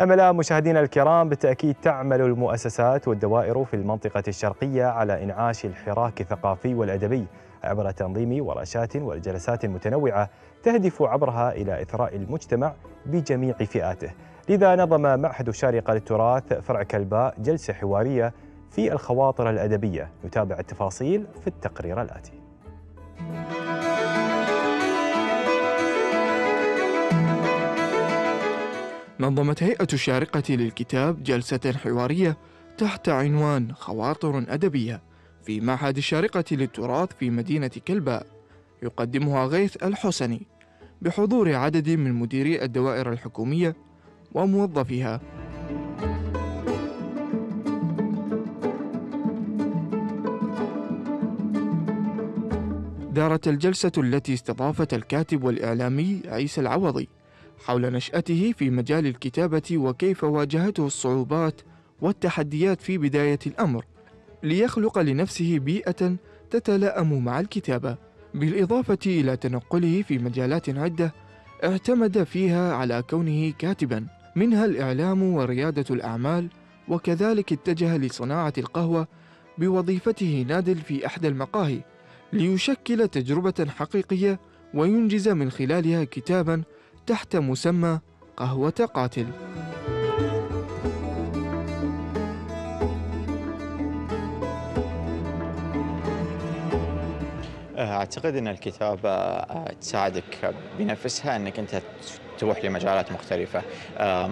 أما الآن مشاهدينا الكرام بالتأكيد تعمل المؤسسات والدوائر في المنطقة الشرقية على إنعاش الحراك الثقافي والأدبي عبر تنظيم ورشات وجلسات متنوعة تهدف عبرها إلى إثراء المجتمع بجميع فئاته لذا نظم معهد الشارقة للتراث فرع كلباء جلسة حوارية في الخواطر الأدبية نتابع التفاصيل في التقرير الآتي نظمت هيئة الشارقة للكتاب جلسة حوارية تحت عنوان خواطر أدبية في معهد الشارقة للتراث في مدينة كلباء يقدمها غيث الحسني بحضور عدد من مديري الدوائر الحكومية وموظفيها دارت الجلسة التي استضافت الكاتب والإعلامي عيسى العوضي حول نشأته في مجال الكتابة وكيف واجهته الصعوبات والتحديات في بداية الأمر ليخلق لنفسه بيئة تتلائم مع الكتابة بالإضافة إلى تنقله في مجالات عدة اعتمد فيها على كونه كاتبا منها الإعلام وريادة الأعمال وكذلك اتجه لصناعة القهوة بوظيفته نادل في إحدى المقاهي ليشكل تجربة حقيقية وينجز من خلالها كتابا تحت مسمى قهوة قاتل أعتقد أن الكتابة تساعدك بنفسها أنك أنت تروح لمجالات مختلفة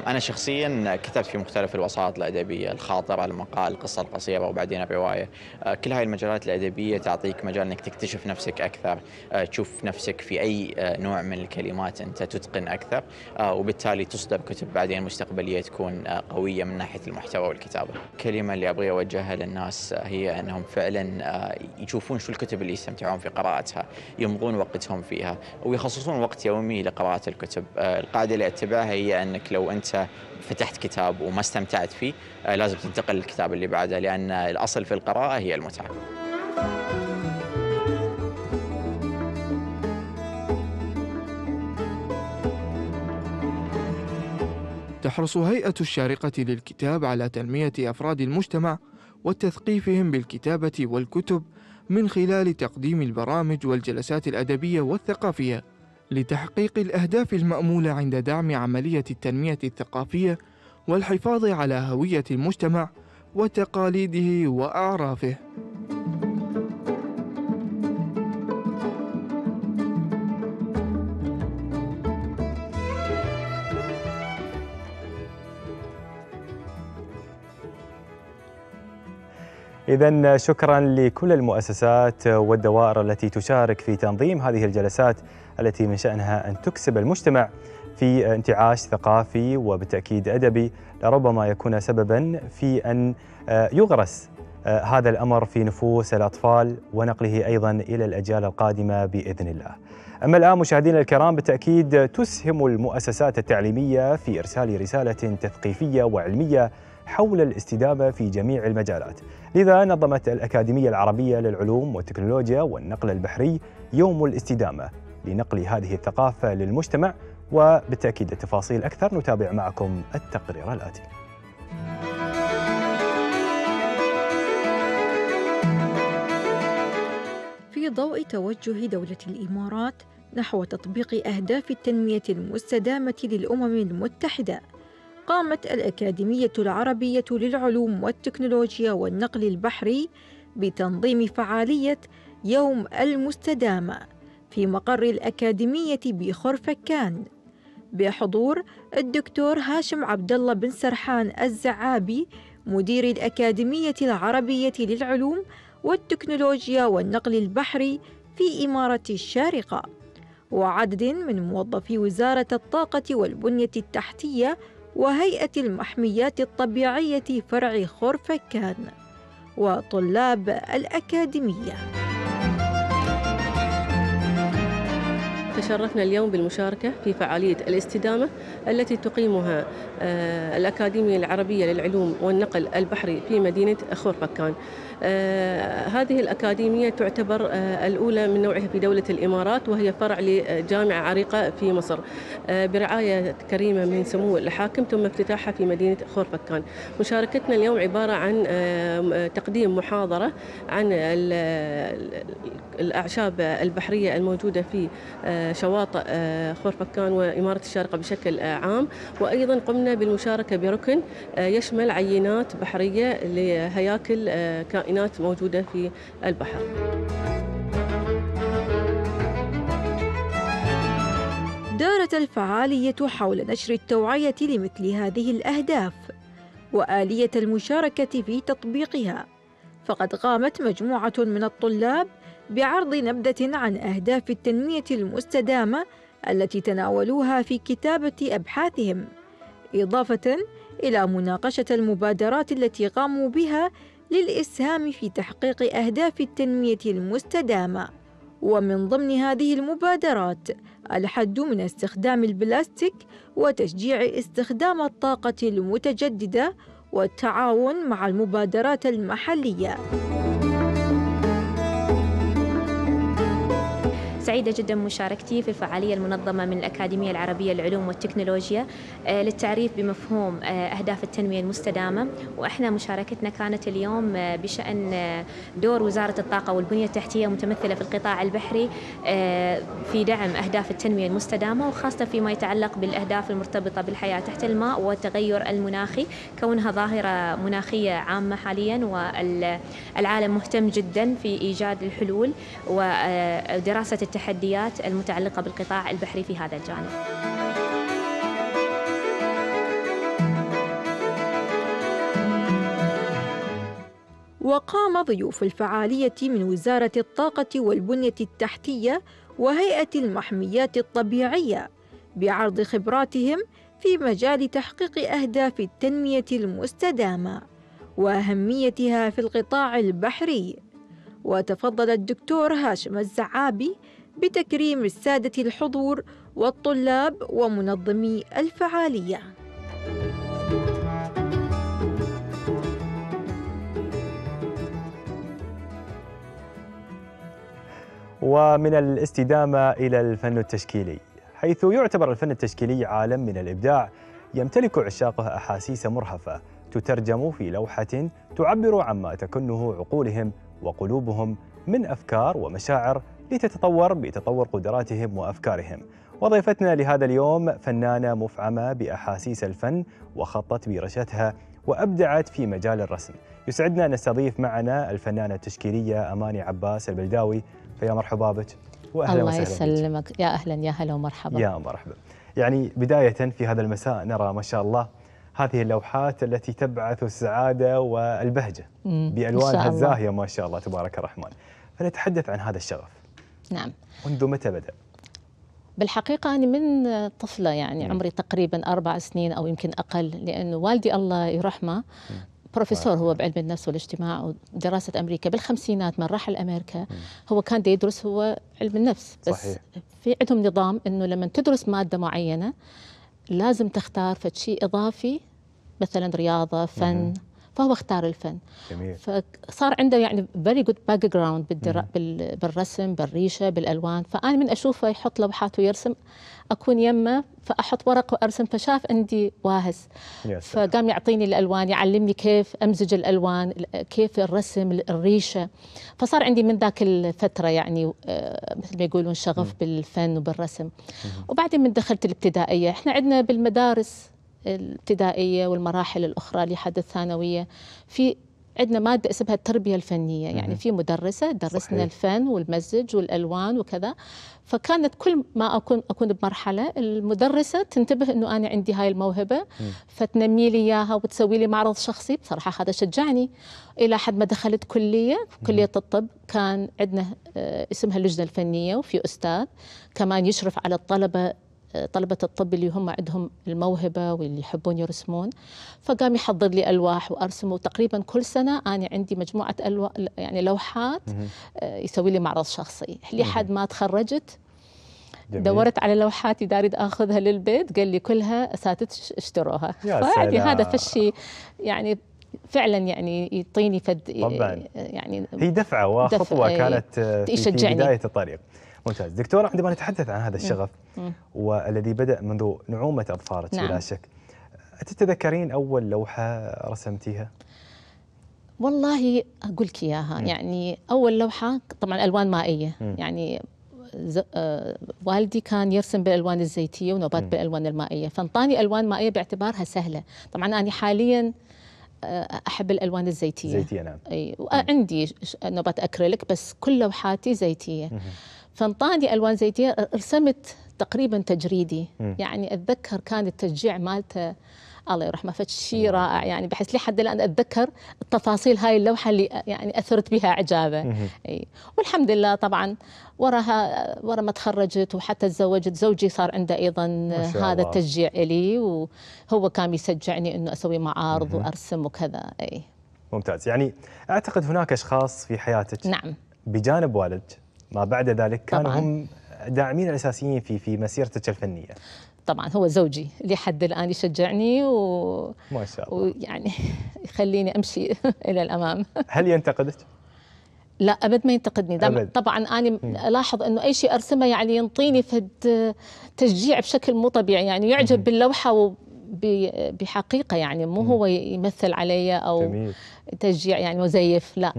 أنا شخصيا كتبت في مختلف الوسائط الأدبية الخاطرة المقال القصة القصيرة وبعدين الرواية آه، كل هاي المجالات الأدبية تعطيك مجال أنك تكتشف نفسك أكثر آه، تشوف نفسك في أي آه، نوع من الكلمات أنت تتقن أكثر وبالتالي تصدر كتب بعدين مستقبلية تكون قوية من ناحية المحتوى والكتابة الكلمة اللي أبغي أوجهها للناس هي أنهم فعلا يشوفون شو الكتب اللي يستمتعون في قراءتها يمضون وقتهم فيها ويخصصون وقت يومي لقراءة الكتب القاعده اللي اتبعها هي انك لو انت فتحت كتاب وما استمتعت فيه آه، لازم تنتقل للكتاب اللي بعده لان الاصل في القراءه هي المتعه. تحرص هيئة الشارقة للكتاب على تنمية أفراد المجتمع وتثقيفهم بالكتابة والكتب من خلال تقديم البرامج والجلسات الأدبية والثقافية لتحقيق الأهداف المأمولة عند دعم عملية التنمية الثقافية والحفاظ على هوية المجتمع وتقاليده وأعرافه إذا شكرا لكل المؤسسات والدوائر التي تشارك في تنظيم هذه الجلسات التي من شأنها أن تكسب المجتمع في انتعاش ثقافي وبالتأكيد أدبي لربما يكون سببا في أن يغرس هذا الأمر في نفوس الأطفال ونقله أيضا إلى الأجيال القادمة بإذن الله أما الآن مشاهدينا الكرام بالتأكيد تسهم المؤسسات التعليمية في إرسال رسالة تثقيفية وعلمية حول الاستدامة في جميع المجالات لذا نظمت الأكاديمية العربية للعلوم والتكنولوجيا والنقل البحري يوم الاستدامة لنقل هذه الثقافة للمجتمع وبالتأكيد التفاصيل أكثر نتابع معكم التقرير الآتي في ضوء توجه دولة الإمارات نحو تطبيق أهداف التنمية المستدامة للأمم المتحدة قامت الأكاديمية العربية للعلوم والتكنولوجيا والنقل البحري بتنظيم فعالية يوم المستدامة في مقر الأكاديمية بخرفكان بحضور الدكتور هاشم عبد الله بن سرحان الزعابي مدير الأكاديمية العربية للعلوم والتكنولوجيا والنقل البحري في إمارة الشارقة وعدد من موظفي وزارة الطاقة والبنية التحتية وهيئة المحميات الطبيعية فرع خورفكان وطلاب الأكاديمية تشرفنا اليوم بالمشاركة في فعالية الاستدامة التي تقيمها آه، الأكاديمية العربية للعلوم والنقل البحري في مدينة خورفكان آه، هذه الأكاديمية تعتبر آه، الأولى من نوعها في دولة الإمارات وهي فرع لجامعة عريقة في مصر برعاية كريمة من سمو الحاكم تم افتتاحها في مدينة خورفكان مشاركتنا اليوم عبارة عن تقديم محاضرة عن الأعشاب البحرية الموجودة في شواطئ آه، خورفكان وإمارة الشارقة بشكل آه، عام وأيضا قمنا بالمشاركة بركن آه، يشمل عينات بحرية لهياكل كائنات موجودة في البحر دارت الفعالية حول نشر التوعية لمثل هذه الأهداف وآلية المشاركة في تطبيقها فقد قامت مجموعة من الطلاب بعرض نبذة عن أهداف التنمية المستدامة التي تناولوها في كتابة أبحاثهم، إضافة إلى مناقشة المبادرات التي قاموا بها للإسهام في تحقيق أهداف التنمية المستدامة. ومن ضمن هذه المبادرات الحد من استخدام البلاستيك وتشجيع استخدام الطاقة المتجددة والتعاون مع المبادرات المحليه سعيدة جدا مشاركتي في الفعالية المنظمة من الأكاديمية العربية للعلوم والتكنولوجيا آه، للتعريف بمفهوم آه، أهداف التنمية المستدامة وإحنا مشاركتنا كانت اليوم آه، بشأن دور وزارة الطاقة والبنية التحتية متمثلة في القطاع البحري في دعم أهداف التنمية المستدامة وخاصة فيما يتعلق بالأهداف المرتبطة بالحياة تحت الماء والتغير المناخي كونها ظاهرة مناخية عامة حاليا والعالم مهتم جدا في إيجاد الحلول ودراسة التحديات التحديات المتعلقة بالقطاع البحري في هذا الجانب وقام ضيوف الفعالية من وزارة الطاقة والبنية التحتية وهيئة المحميات الطبيعية بعرض خبراتهم في مجال تحقيق أهداف التنمية المستدامة وأهميتها في القطاع البحري وتفضل الدكتور هاشم الزعابي بتكريم السادة الحضور والطلاب ومنظمي الفعالية ومن الاستدامة إلى الفن التشكيلي حيث يعتبر الفن التشكيلي عالم من الإبداع يمتلك عشاقه أحاسيس مرهفة تترجم في لوحة تعبر عما تكنه عقولهم وقلوبهم من أفكار ومشاعر لتتطور بتطور قدراتهم وأفكارهم وضيفتنا لهذا اليوم فنانة مفعمة بأحاسيس الفن وخطت برشتها وأبدعت في مجال الرسم يسعدنا أن نستضيف معنا الفنانة التشكيلية أماني عباس البلداوي فيا مرحبا بك واهلا الله يسلمك يا اهلا يا هلا ومرحبا يا مرحبا يعني بدايه في هذا المساء نرى ما شاء الله هذه اللوحات التي تبعث السعاده والبهجه بالوانها الزاهيه ما شاء الله تبارك الرحمن فنتحدث عن هذا الشغف نعم منذ متى بدأ؟ بالحقيقة أنا من طفلة يعني مم. عمري تقريبا أربع سنين أو يمكن أقل لأنه والدي الله يرحمه بروفيسور هو بعلم النفس والاجتماع ودراسة أمريكا بالخمسينات من راح أمريكا هو كان يدرس هو علم النفس بس صحيح. في عندهم نظام أنه لما تدرس مادة معينة لازم تختار فشيء إضافي مثلا رياضة فن فهو اختار الفن جميل. فصار عنده يعني فيري جود باك جراوند بالرسم بالريشه بالالوان فانا من اشوفه يحط لوحات ويرسم اكون يمه فاحط ورق وارسم فشاف عندي واهس فقام يعطيني الالوان يعلمني كيف امزج الالوان كيف الرسم الريشه فصار عندي من ذاك الفتره يعني آه، مثل ما يقولون شغف م. بالفن وبالرسم م. وبعدين من دخلت الابتدائيه احنا عندنا بالمدارس الابتدائيه والمراحل الاخرى لحد الثانويه في عندنا ماده اسمها التربيه الفنيه يعني في مدرسه درسنا الفن والمزج والالوان وكذا فكانت كل ما اكون اكون بمرحله المدرسه تنتبه انه انا عندي هاي الموهبه فتنمي لي اياها وتسوي لي معرض شخصي بصراحه هذا شجعني الى حد ما دخلت كليه كليه الطب كان عندنا آه، اسمها اللجنه الفنيه وفي استاذ كمان يشرف على الطلبه طلبة الطب اللي هم عندهم الموهبة واللي يحبون يرسمون فقام يحضر لي ألواح وأرسم وتقريبا كل سنة أنا عندي مجموعة ألو... يعني لوحات آه، يسوي لي معرض شخصي لحد ما تخرجت جميل. دورت على لوحاتي دارد اخذها للبيت قال لي كلها اساتذه اشتروها يعني هذا فشي يعني فعلا يعني يعطيني فد طبعا يعني هي دفعه وخطوه دفع كانت في بدايه الطريق ممتاز دكتورة عندما نتحدث عن هذا الشغف والذي بدأ منذ نعومة أظفارك نعم. بلا شك تتذكرين أول لوحة رسمتيها؟ والله أقول لك إياها يعني أول لوحة طبعا ألوان مائية مم. يعني ز... آه... والدي كان يرسم بالالوان الزيتيه ونبات مم. بالالوان المائيه فانطاني الوان مائيه باعتبارها سهله طبعا انا حاليا آه، احب الالوان الزيتيه زيتيه نعم اي وعندي نبات اكريليك بس كل لوحاتي زيتيه مم. فانطاني الوان زيتيه رسمت تقريبا تجريدي م. يعني اتذكر كان التشجيع مالته الله يرحمه فشيء رائع يعني بحس لحد الان اتذكر التفاصيل هاي اللوحه اللي يعني اثرت بها اعجابه اي والحمد لله طبعا وراها ورا ما تخرجت وحتى تزوجت زوجي صار عنده ايضا هذا التشجيع لي وهو كان يشجعني انه اسوي معارض مم. وارسم وكذا اي ممتاز يعني اعتقد هناك اشخاص في حياتك نعم بجانب والدك ما بعد ذلك طبعاً. هم داعمين الاساسيين في في مسيرتك الفنيه طبعا هو زوجي لحد الان يشجعني و ما شاء الله ويعني يخليني امشي الى الامام هل ينتقدك؟ لا ابد ما ينتقدني أبد. طبعا انا الاحظ انه اي شيء ارسمه يعني ينطيني فد تشجيع بشكل مو طبيعي يعني يعجب باللوحه و بحقيقه يعني مو هو يمثل علي او جميل. تشجيع يعني مزيف لا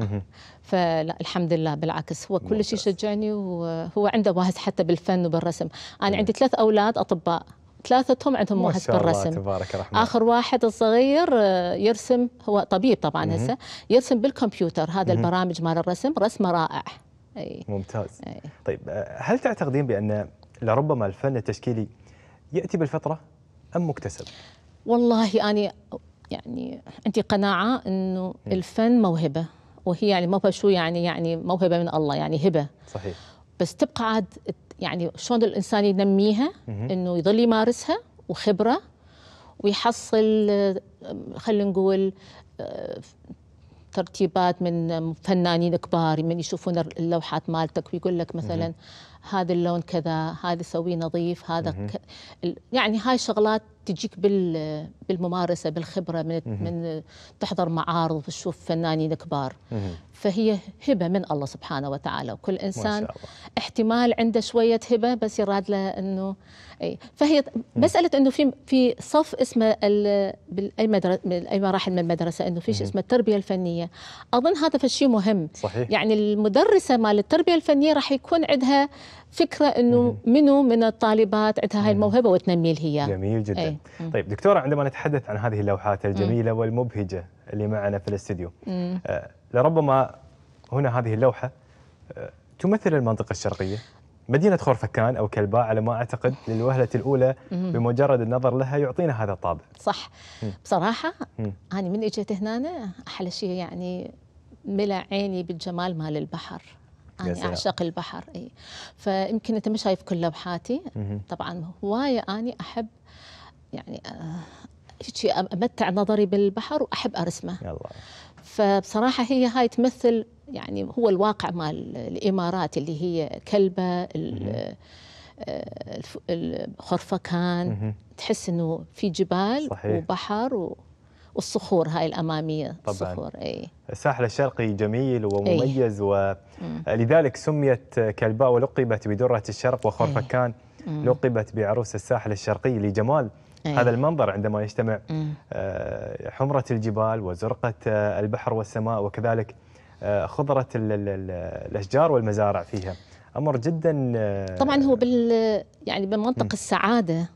فلا الحمد لله بالعكس هو كل شيء شجعني وهو عنده واهز حتى بالفن وبالرسم أنا عندي ثلاث أولاد أطباء ثلاثتهم عندهم واهز بالرسم تبارك الرحمن. اخر واحد الصغير آه، يرسم هو طبيب طبعا هسه يرسم بالكمبيوتر هذا البرامج مال الرسم رسمه رائع أي. ممتاز أي. طيب آه، هل تعتقدين بان لربما الفن التشكيلي ياتي بالفطره ام مكتسب والله يعني, يعني عندي قناعه انه الفن موهبه وهي يعني موهبه شو يعني يعني موهبه من الله يعني هبه صحيح بس تبقى عاد يعني شلون الانسان ينميها انه يظل يمارسها وخبره ويحصل خلينا نقول ترتيبات من فنانين كبار من يشوفون اللوحات مالتك ويقول لك مثلا هذا اللون كذا هذا سويه نظيف هذا يعني هاي شغلات تجيك بالممارسه بالخبره من من تحضر معارض تشوف فنانين كبار فهي هبه من الله سبحانه وتعالى وكل انسان احتمال عنده شويه هبه بس يراد له انه اي فهي مساله انه في في صف اسمه بالاي مدرسه اي مراحل من المدرسه انه في شيء اسمه التربيه الفنيه اظن هذا شيء مهم صحيح. يعني المدرسه مال التربيه الفنيه راح يكون عندها فكره انه منو من الطالبات عندها هاي الموهبه وتنمي هي جميل جدا أي. طيب دكتوره عندما نتحدث عن هذه اللوحات الجميله والمبهجه اللي معنا في الاستديو آه، لربما هنا هذه اللوحه آه، تمثل المنطقه الشرقيه مدينة خورفكان أو كلباء على ما أعتقد للوهلة الأولى بمجرد النظر لها يعطينا هذا الطابع صح بصراحة أنا من إجيت هنا أحلى شيء يعني ملا عيني بالجمال مال البحر انا يعني اعشق البحر اي فيمكن انت ما شايف كل لوحاتي طبعا هوايه اني احب يعني هيك آه، امتع نظري بالبحر واحب ارسمه يلا. فبصراحه هي هاي تمثل يعني هو الواقع مال الامارات اللي هي كلبه آه، الخرفكان تحس انه في جبال صحيح. وبحر و والصخور هاي الاماميه طبعا الصخور اي الساحل الشرقي جميل ومميز أي. ولذلك سميت كلباء ولقبت بدره الشرق وخرفكان لقبت بعروس الساحل الشرقي لجمال أي. هذا المنظر عندما يجتمع آه، حمره الجبال وزرقه آه، البحر والسماء وكذلك آه، خضره الاشجار والمزارع فيها امر جدا طبعا هو بال يعني بمنطق السعاده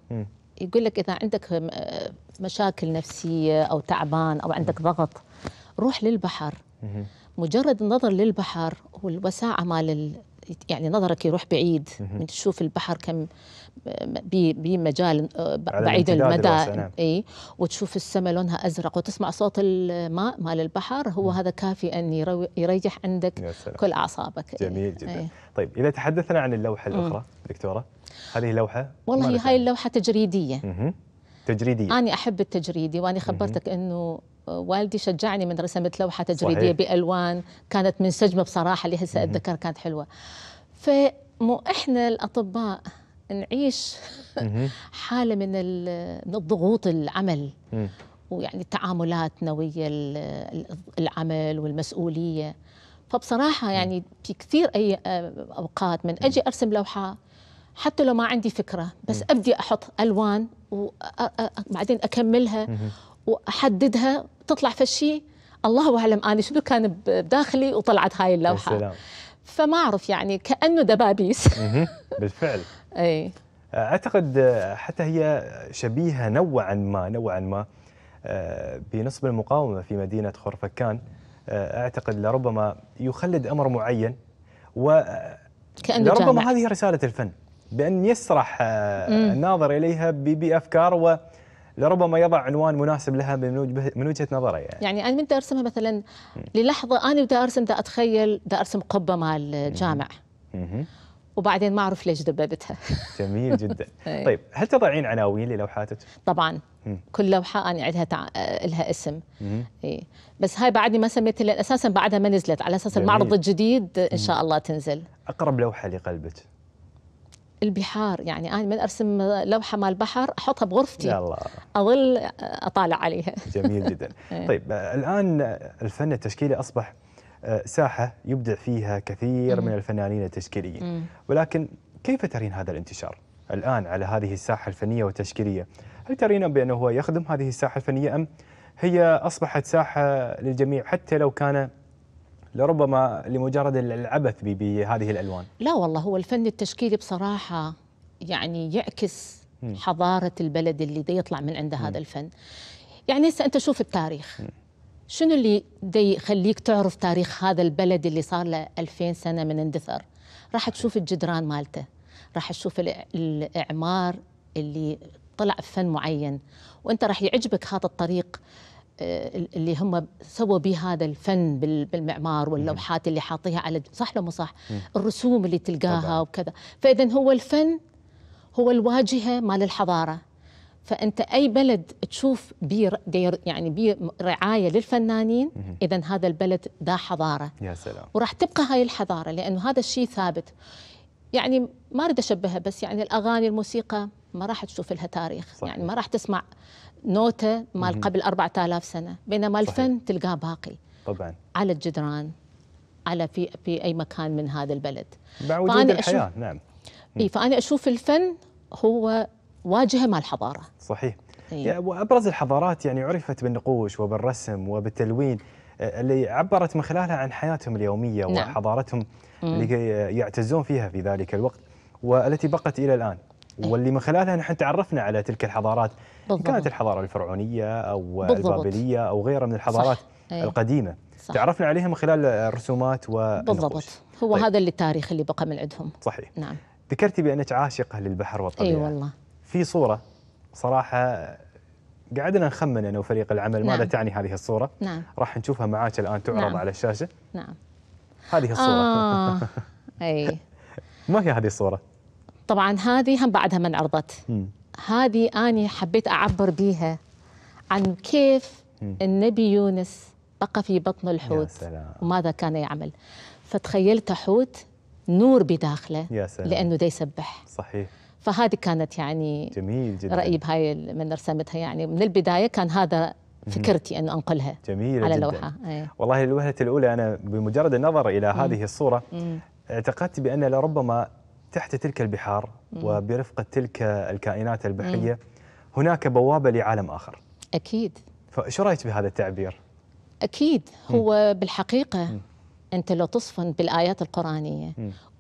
يقول لك اذا عندك مشاكل نفسية أو تعبان أو عندك ضغط روح للبحر مجرد النظر للبحر والوساعة مال يعني نظرك يروح بعيد من تشوف البحر كم بمجال آه، بعيد المدى نعم. اي وتشوف السماء لونها ازرق وتسمع صوت الماء مال البحر هو هذا كافي ان يريح عندك كل اعصابك جميل جدا طيب اذا تحدثنا عن اللوحه الاخرى دكتوره هذه لوحه والله هي هاي اللوحه تجريديه تجريدية أنا أحب التجريدي وأنا خبرتك أنه آه، والدي شجعني من رسمت لوحة تجريدية صحيح. بألوان كانت منسجمة بصراحة اللي هسه أتذكر كانت حلوة فمو إحنا الأطباء نعيش حالة من من الضغوط العمل ويعني تعاملاتنا ويا العمل والمسؤولية فبصراحة يعني في كثير أي آه، أوقات من أجي أرسم لوحة حتى لو ما عندي فكره بس م. ابدي احط الوان وبعدين اكملها واحددها تطلع فشي الله اعلم انا شنو كان بداخلي وطلعت هاي اللوحه يا سلام. فما اعرف يعني كانه دبابيس بالفعل اي اعتقد حتى هي شبيهه نوعا ما نوعا ما آه، بنصب المقاومه في مدينه خرفكان آه، اعتقد لربما يخلد امر معين و كأنه لربما جامع. هذه رساله الفن بأن يسرح آه، الناظر إليها بأفكار ولربما يضع عنوان مناسب لها من وجهة نظره يعني يعني أنا من أرسمها مثلا للحظة أنا بدي أرسم بدي أتخيل بدي أرسم قبة مال جامع وبعدين ما أعرف ليش دببتها جميل جدا طيب هل تضعين عناوين للوحاتك؟ طبعا كل لوحة أنا عندها تع... لها اسم إيه. بس هاي بعدني ما سميتها لأن أساسا بعدها ما نزلت على أساس المعرض الجديد إن شاء الله تنزل أقرب لوحة لقلبك البحار يعني انا من ارسم لوحه مال بحر احطها بغرفتي يا الله. اظل اطالع عليها جميل جدا إيه. طيب الان الفن التشكيلي اصبح آه، ساحه يبدع فيها كثير من الفنانين التشكيليين ولكن كيف ترين هذا الانتشار الان على هذه الساحه الفنيه والتشكيليه هل ترين بانه هو يخدم هذه الساحه الفنيه ام هي اصبحت ساحه للجميع حتى لو كان لربما لمجرد العبث بهذه الالوان لا والله هو الفن التشكيلي بصراحه يعني يعكس حضاره البلد اللي دي يطلع من عند هذا الفن يعني هسه انت شوف التاريخ شنو اللي دي يخليك تعرف تاريخ هذا البلد اللي صار له 2000 سنه من اندثر راح تشوف الجدران مالته راح تشوف الاعمار اللي طلع بفن معين وانت راح يعجبك هذا الطريق آه، اللي هم سووا به هذا الفن بالمعمار واللوحات اللي حاطيها على صح لو صح الرسوم اللي تلقاها وكذا فاذا هو الفن هو الواجهه مال الحضاره فانت اي بلد تشوف بي يعني بي رعايه للفنانين اذا هذا البلد ذا حضاره يا سلام وراح تبقى هاي الحضاره لانه هذا الشيء ثابت يعني ما اريد اشبهها بس يعني الاغاني الموسيقى ما راح تشوف لها تاريخ صحيح. يعني ما راح تسمع نوته مال قبل 4000 سنه بينما الفن تلقاه باقي طبعا على الجدران على في في اي مكان من هذا البلد مع وجود الحياه أشوف نعم اي فانا اشوف الفن هو واجهه مع الحضاره صحيح إيه؟ يعني وابرز الحضارات يعني عرفت بالنقوش وبالرسم وبالتلوين آه، اللي عبرت من خلالها عن حياتهم اليوميه نعم. وحضارتهم اللي يعتزون فيها في ذلك الوقت والتي بقت الى الان إيه. واللي من خلالها نحن تعرفنا على تلك الحضارات بالضبط. كانت الحضاره الفرعونيه او بالضبط. البابليه او غيرها من الحضارات صح. إيه. القديمه صح. تعرفنا عليها من خلال الرسومات والنقوش بالضبط هو طيب. هذا اللي التاريخ اللي بقى من عندهم صحيح نعم ذكرتي بانك عاشقه للبحر والطبيعه اي والله في صوره صراحه قعدنا نخمن انا وفريق العمل نعم. ماذا تعني هذه الصوره نعم راح نشوفها معاك الان تعرض نعم. على الشاشه نعم هذه الصوره آه. اي ما هي هذه الصوره طبعا هذه هم بعدها ما انعرضت هذه أنا حبيت أعبر بيها عن كيف النبي يونس بقى في بطن الحوت وماذا كان يعمل فتخيلت حوت نور بداخله يا سلام. لأنه ده يسبح صحيح فهذه كانت يعني جميل جدا رأيي بهاي من رسمتها يعني من البداية كان هذا فكرتي أن أنقلها جميلة على جداً. لوحة أي. والله الوهلة الأولى أنا بمجرد النظر إلى هذه الصورة اعتقدت بأن لربما تحت تلك البحار وبرفقة تلك الكائنات البحرية هناك بوابة لعالم آخر أكيد فشو رأيك بهذا التعبير؟ أكيد هو بالحقيقة أنت لو تصفن بالآيات القرآنية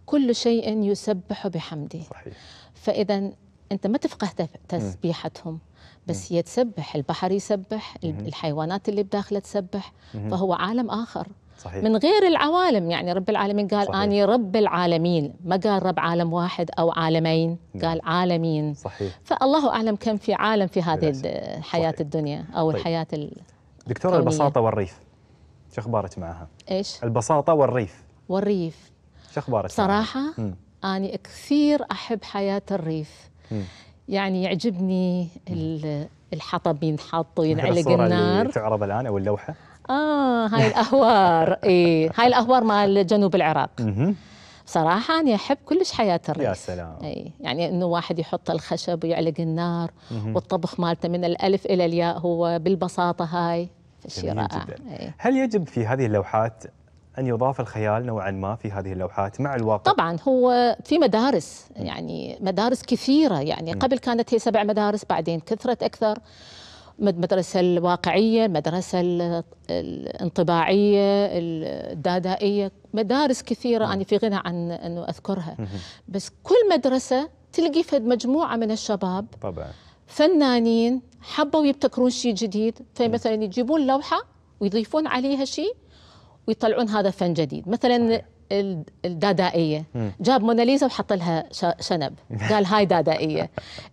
كل شيء يسبح بحمده صحيح. فإذا أنت ما تفقه تسبيحتهم بس هي تسبح البحر يسبح الحيوانات اللي بداخله تسبح فهو عالم آخر صحيح. من غير العوالم يعني رب العالمين قال صحيح. أني رب العالمين ما قال رب عالم واحد أو عالمين نعم. قال عالمين صحيح. فالله أعلم كم في عالم في هذه الحياة الدنيا أو طيب. الحياة دكتورة البساطة والريف شو أخبارك معها؟ إيش؟ البساطة والريف والريف شو أخبارك صراحة معها؟ كثير أحب حياة الريف م. يعني يعجبني الحطب ينحط وينعلق النار تعرض الآن أو اللوحة؟ اه هاي الاهوار اي هاي الاهوار مال جنوب العراق صراحة أنا أحب كلش حياة الريف يا سلام أي يعني إنه واحد يحط الخشب ويعلق النار والطبخ مالته من الألف إلى الياء هو بالبساطة هاي شيء رائع إيه. هل يجب في هذه اللوحات أن يضاف الخيال نوعا ما في هذه اللوحات مع الواقع طبعا هو في مدارس يعني مدارس كثيرة يعني قبل كانت هي سبع مدارس بعدين كثرت أكثر المدرسة الواقعية المدرسة الانطباعية الدادائية مدارس كثيرة نعم. أنا يعني في غنى عن أنه أذكرها بس كل مدرسة تلقي فد مجموعة من الشباب طبعا فنانين حبوا يبتكرون شيء جديد فمثلا يجيبون لوحة ويضيفون عليها شيء ويطلعون هذا فن جديد مثلا الدادائيه جاب موناليزا وحط لها شنب قال هاي دادائيه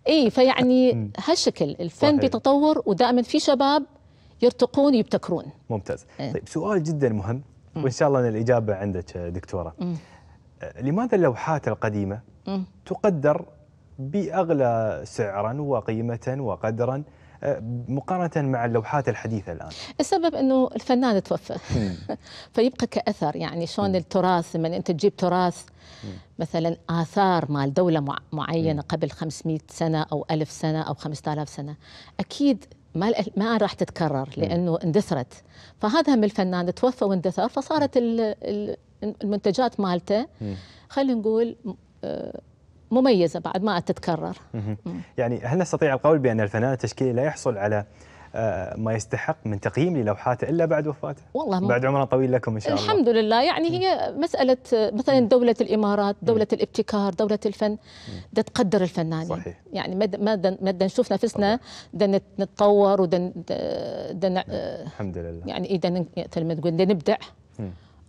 اي فيعني هالشكل الفن بتطور ودائما في شباب يرتقون يبتكرون ممتاز إيه. طيب سؤال جدا مهم وان شاء الله ان الاجابه عندك دكتوره أه، لماذا اللوحات القديمه تقدر باغلى سعرا وقيمه وقدرا مقارنه مع اللوحات الحديثه الان؟ السبب انه الفنان توفى فيبقى كاثر يعني شلون التراث لما انت تجيب تراث مثلا آثار مال دولة معينة قبل 500 سنة أو 1000 سنة أو 5000 سنة أكيد ما ما راح تتكرر لانه اندثرت فهذا هم الفنان توفى واندثر فصارت المنتجات مالته خلينا نقول مميزه بعد ما تتكرر. يعني هل نستطيع القول بان الفنان التشكيلي لا يحصل على آه، ما يستحق من تقييم للوحاته الا بعد وفاته والله ما بعد عمر طويل لكم ان شاء الله الحمد لله يعني هي مساله مثلا دوله الامارات دوله الابتكار دوله الفن دا تقدر الفنانين صحيح. يعني ما ما نشوف نفسنا دا نتطور ودا الحمد لله يعني اذا تقول نبدع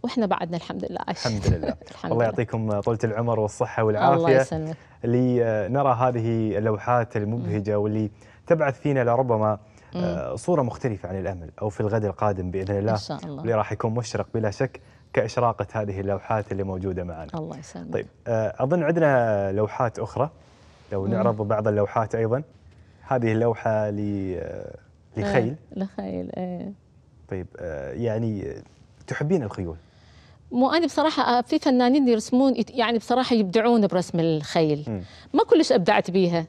واحنا بعدنا الحمد لله عايش الحمد لله الحمد الله يعطيكم طولة العمر والصحة والعافية الله يسلمك لنرى آه، هذه اللوحات المبهجة واللي تبعث فينا لربما آه، صورة مختلفة عن الأمل أو في الغد القادم بإذن الله إن شاء الله اللي راح يكون مشرق بلا شك كإشراقة هذه اللوحات اللي موجودة معنا الله يسلمك طيب آه، أظن عندنا لوحات أخرى لو نعرض بعض اللوحات أيضا هذه اللوحة لخيل لخيل ايه طيب يعني تحبين الخيول مو انا بصراحه آه، في فنانين يرسمون يعني بصراحه يبدعون برسم الخيل ما كلش ابدعت بيها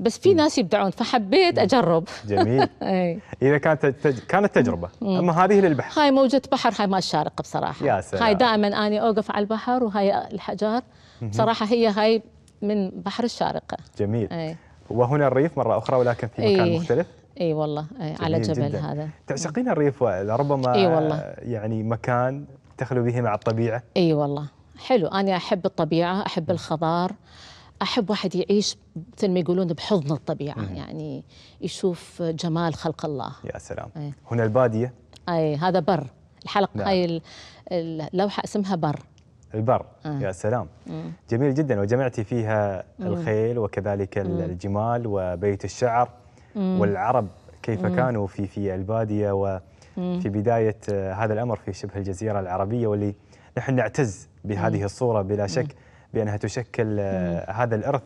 بس في ناس يبدعون فحبيت اجرب جميل اذا كانت تج... كانت تجربه اما هذه للبحر هاي موجه بحر هاي ما الشارقه بصراحه يا سلام. هاي دائما اني اوقف على البحر وهاي الحجار بصراحه هي هاي من بحر الشارقه جميل أي. وهنا الريف مره اخرى ولكن في مكان أي. مختلف اي والله أي على جبل جداً. هذا تعشقين الريف لربما اي والله يعني مكان تخلو به مع الطبيعه اي أيوة والله حلو انا احب الطبيعه احب الخضار احب واحد يعيش مثل ما يقولون بحضن الطبيعه مم. يعني يشوف جمال خلق الله يا سلام أي. هنا الباديه اي هذا بر الحلقه نعم. هاي اللوحه اسمها بر البر آه. يا سلام مم. جميل جدا وجمعتي فيها مم. الخيل وكذلك مم. الجمال وبيت الشعر مم. والعرب كيف مم. كانوا في في الباديه و في بداية آه، هذا الأمر في شبه الجزيرة العربية واللي نحن نعتز بهذه الصورة بلا شك بأنها تشكل آه، هذا الإرث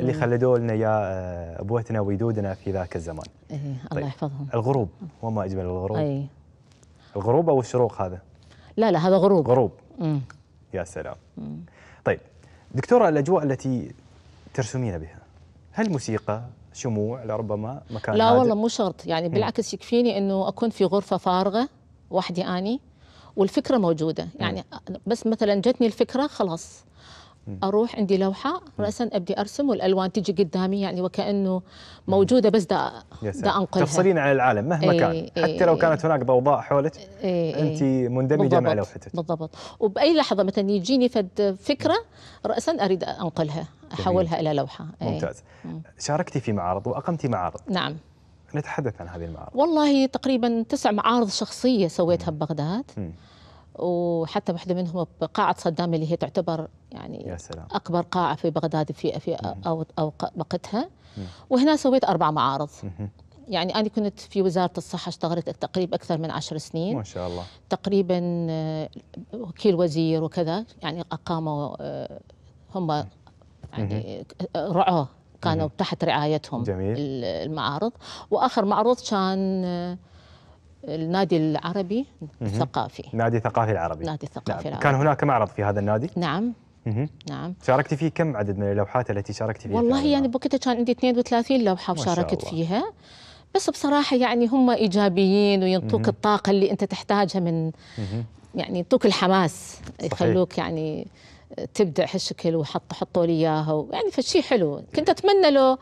اللي خلدوا لنا يا آه، أبوتنا ويدودنا في ذاك الزمان إيه الله طيب. يحفظهم الغروب وما أجمل الغروب أي. الغروب أو الشروق هذا لا لا هذا غروب غروب مم. يا سلام مم. طيب دكتورة الأجواء التي ترسمين بها هل موسيقى شموع لربما مكان لا هادئ. والله مو شرط يعني بالعكس يكفيني انه اكون في غرفه فارغه وحدي اني والفكره موجوده يعني بس مثلا جتني الفكره خلاص اروح عندي لوحه راسا ابدي ارسم والالوان تجي قدامي يعني وكانه موجوده بس دا دا انقلها تفصلين عن العالم مهما ايه كان ايه حتى لو كانت هناك ضوضاء حولك ايه انت مندمجه مع لوحتك بالضبط وباي لحظه مثلا يجيني فد فكره راسا اريد انقلها احولها الى لوحه إيه. ممتاز شاركتي في معارض واقمتي معارض نعم نتحدث عن هذه المعارض والله تقريبا تسع معارض شخصيه سويتها مم. ببغداد مم. وحتى واحده منهم بقاعه صدام اللي هي تعتبر يعني يا سلام. اكبر قاعه في بغداد في في او او وقتها وهنا سويت اربع معارض مم. يعني أنا كنت في وزارة الصحة اشتغلت تقريبا أكثر من عشر سنين ما شاء الله تقريبا آه، وكيل وزير وكذا يعني أقاموا آه، هم يعني رعاه كانوا تحت رعايتهم جميل. المعارض واخر معرض كان آه، النادي العربي الثقافي نادي ثقافي العربي نادي الثقافي نعم. العربي كان هناك معرض في هذا النادي نعم نعم شاركتي فيه كم عدد من اللوحات التي شاركتي فيها؟ والله يعني بوقتها كان عندي 32 لوحه وشاركت فيها بس بصراحه يعني هم ايجابيين وينطوك الطاقه اللي انت تحتاجها من يعني ينطوك الحماس يخلوك يعني تبدع هالشكل وحط حطوا لي اياها يعني فشي حلو كنت اتمنى لو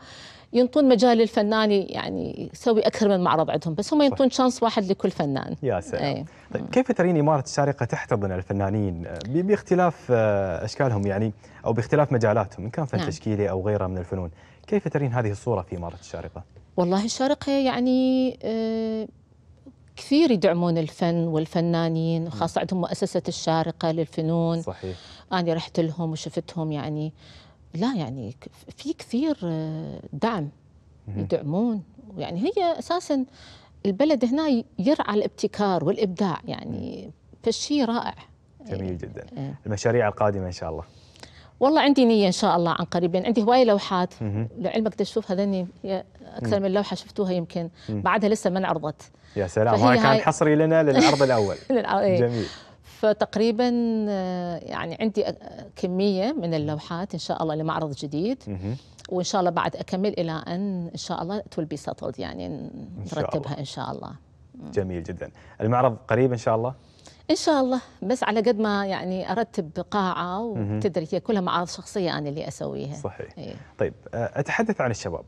ينطون مجال للفنان يعني يسوي اكثر من معرض عندهم بس هم ينطون شانس واحد لكل فنان يا سلام أي. طيب كيف ترين اماره الشارقه تحتضن الفنانين آه، باختلاف آه، اشكالهم يعني او باختلاف مجالاتهم ان كان فن نعم. تشكيلي او غيره من الفنون كيف ترين هذه الصوره في اماره الشارقه والله الشارقه يعني آه، كثير يدعمون الفن والفنانين وخاصه عندهم مؤسسه الشارقه للفنون صحيح أنا رحت لهم وشفتهم يعني لا يعني في كثير آه، دعم يدعمون يعني هي أساسا البلد هنا يرعى الابتكار والإبداع يعني فالشيء رائع جميل يعني، جدا آه. المشاريع القادمة إن شاء الله والله عندي نيه ان شاء الله عن قريب لان عندي هوايه لوحات لعلمك تشوف هذني اكثر من لوحه شفتوها يمكن بعدها لسه ما انعرضت يا سلام هاي كان حصري لنا للعرض الاول إيه. جميل فتقريبا يعني عندي كميه من اللوحات ان شاء الله لمعرض جديد وان شاء الله بعد اكمل الى ان ان شاء الله تول بي سطلد يعني نرتبها ان شاء الله جميل جدا المعرض قريب ان شاء الله ان شاء الله بس على قد ما يعني ارتب قاعه وتدري هي كلها معارض شخصيه انا اللي اسويها صحيح إيه. طيب اتحدث عن الشباب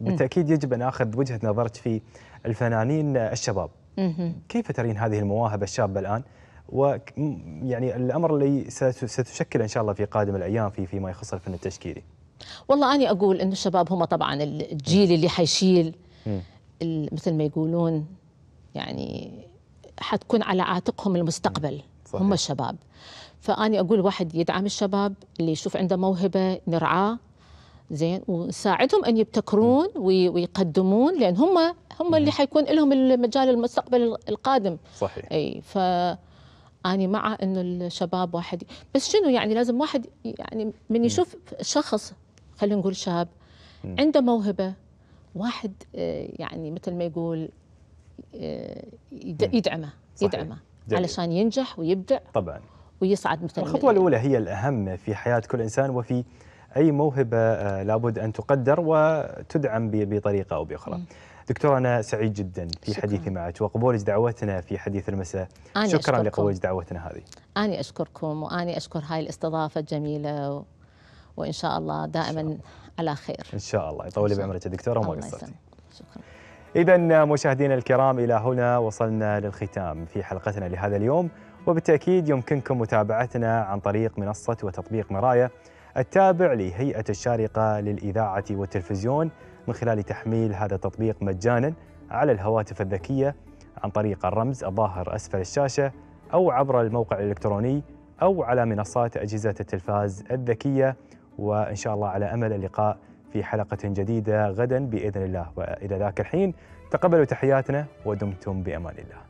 بالتاكيد يجب ان اخذ وجهه نظرك في الفنانين الشباب كيف ترين هذه المواهب الشابه الان ويعني الامر اللي ستشكل ان شاء الله في قادم الايام في فيما يخص الفن التشكيلي. والله انا اقول انه الشباب هم طبعا الجيل اللي حيشيل مثل ما يقولون يعني حتكون على عاتقهم المستقبل صحيح. هم الشباب فاني اقول واحد يدعم الشباب اللي يشوف عنده موهبه نرعاه زين ونساعدهم ان يبتكرون ويقدمون لان هم هم اللي حيكون لهم المجال المستقبل القادم صحيح اي ف أني مع إنه الشباب واحد بس شنو يعني لازم واحد يعني من يشوف شخص خلينا نقول شاب عنده موهبة واحد آه، يعني مثل ما يقول آه، يدعمه يدعمه علشان ينجح ويبدع طبعا ويصعد مثل الخطوة الأولى هي الأهم في حياة كل إنسان وفي أي موهبة آه، لابد أن تقدر وتدعم بطريقة أو بأخرى م. دكتور أنا سعيد جدا في شكرا. حديثي معك وقبولك دعوتنا في حديث المساء شكرا لقبولك دعوتنا هذه اني أشكركم واني أشكر هاي الاستضافة الجميلة و... وإن شاء الله دائما شاء الله. على خير إن شاء الله يطول بعمرك دكتورة وما قصرتي شكرا إذا مشاهدينا الكرام إلى هنا وصلنا للختام في حلقتنا لهذا اليوم وبالتأكيد يمكنكم متابعتنا عن طريق منصة وتطبيق مرايا التابع لهيئة الشارقة للإذاعة والتلفزيون من خلال تحميل هذا التطبيق مجانا على الهواتف الذكية عن طريق الرمز الظاهر أسفل الشاشة أو عبر الموقع الإلكتروني أو على منصات أجهزة التلفاز الذكية وإن شاء الله على أمل اللقاء في حلقة جديدة غدا بإذن الله وإلى ذاك الحين تقبلوا تحياتنا ودمتم بأمان الله